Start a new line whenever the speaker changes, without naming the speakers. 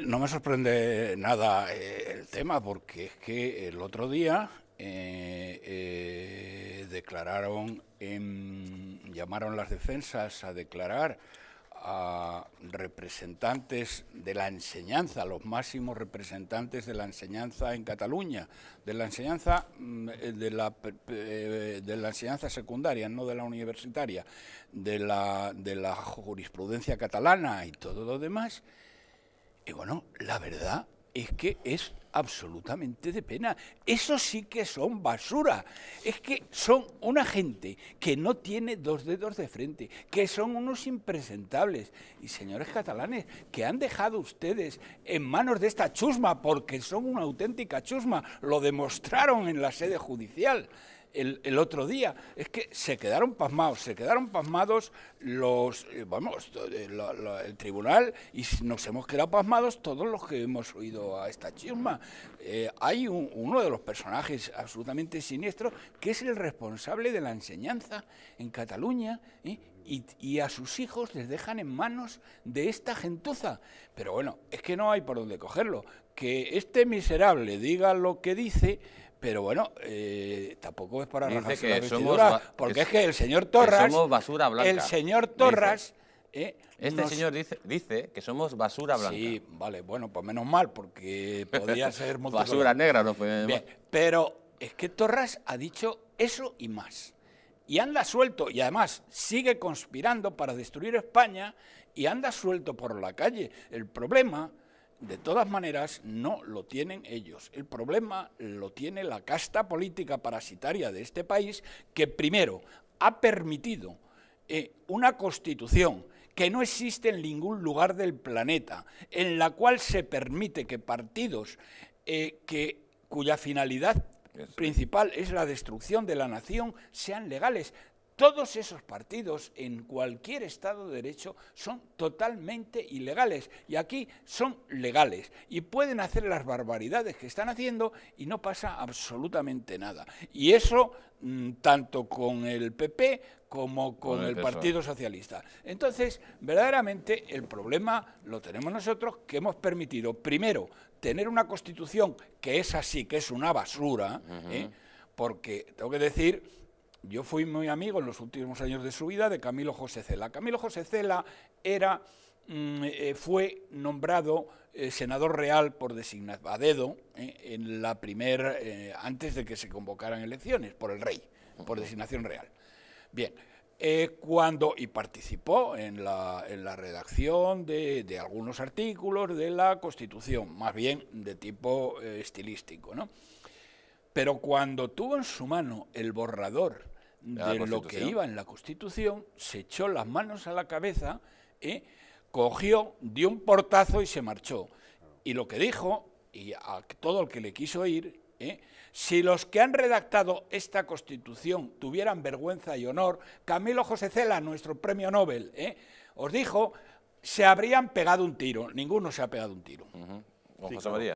No me sorprende nada eh, el tema porque es que el otro día eh, eh, declararon, llamaron las defensas a declarar a representantes de la enseñanza, los máximos representantes de la enseñanza en Cataluña, de la enseñanza mm, de la, enseñanza secundaria, no de la universitaria, de la, de la jurisprudencia catalana y todo lo demás y bueno, la verdad es que es absolutamente de pena. Eso sí que son basura. Es que son una gente que no tiene dos dedos de frente, que son unos impresentables. Y señores catalanes, que han dejado ustedes en manos de esta chusma, porque son una auténtica chusma, lo demostraron en la sede judicial el, otro día. Es que se quedaron pasmados, se quedaron pasmados los, eh, vamos, eh, el tribunal y nos hemos quedado pasmados todos los que hemos oído a esta chisma. Eh, hay uno de los personajes absolutamente siniestro que es el responsable de la enseñanza en Cataluña Y, y, a sus hijos les dejan en manos de esta gentuza. Pero bueno, es que no hay por dónde cogerlo. Que este miserable diga lo que dice, pero bueno, eh, tampoco es para rajarse que la porque es que el señor Torras... somos basura blanca. El señor Torras... Eh, este señor dice, dice, que somos basura blanca. Sí, vale, bueno, pues menos mal, porque podría ser... basura negra, no fue... pero es que Torras ha dicho eso y más. Y anda suelto, y además sigue conspirando para destruir España, y anda suelto por la calle. El problema de todas maneras, no lo tienen ellos. El problema lo tiene la casta política parasitaria de este país que primero ha permitido eh, una constitución que no existe en ningún lugar del planeta, en la cual se permite que partidos eh, que, cuya finalidad principal es la destrucción de la nación sean legales. Todos esos partidos en cualquier Estado de Derecho son totalmente ilegales y aquí son legales y pueden hacer las barbaridades que están haciendo y no pasa absolutamente nada. Y eso mm, tanto con el PP como con, el, Partido Socialista. Entonces, verdaderamente el problema lo tenemos nosotros que hemos permitido, primero, tener una constitución que es así, que es una basura, ¿eh? porque tengo que decir yo fui muy amigo en los últimos años de su vida de Camilo José Cela. Camilo José Cela era, mm, eh, fue nombrado eh, senador real por designación a dedo eh, en la antes de que se convocaran elecciones por el rey, por designación real. Bien, cuando, y participó en la, en la redacción de, de, algunos artículos de la Constitución, más bien de tipo estilístico, ¿no? Pero cuando tuvo en su mano el borrador de ah, lo que iba en la Constitución, se echó las manos a la cabeza, ¿eh? cogió, dio un portazo y se marchó. Y lo que dijo, y a todo el que le quiso oír, ¿eh? si los que han redactado esta Constitución tuvieran vergüenza y honor, Camilo José Cela, nuestro premio Nobel, ¿eh? os dijo, se habrían pegado un tiro. Ninguno se ha pegado un tiro.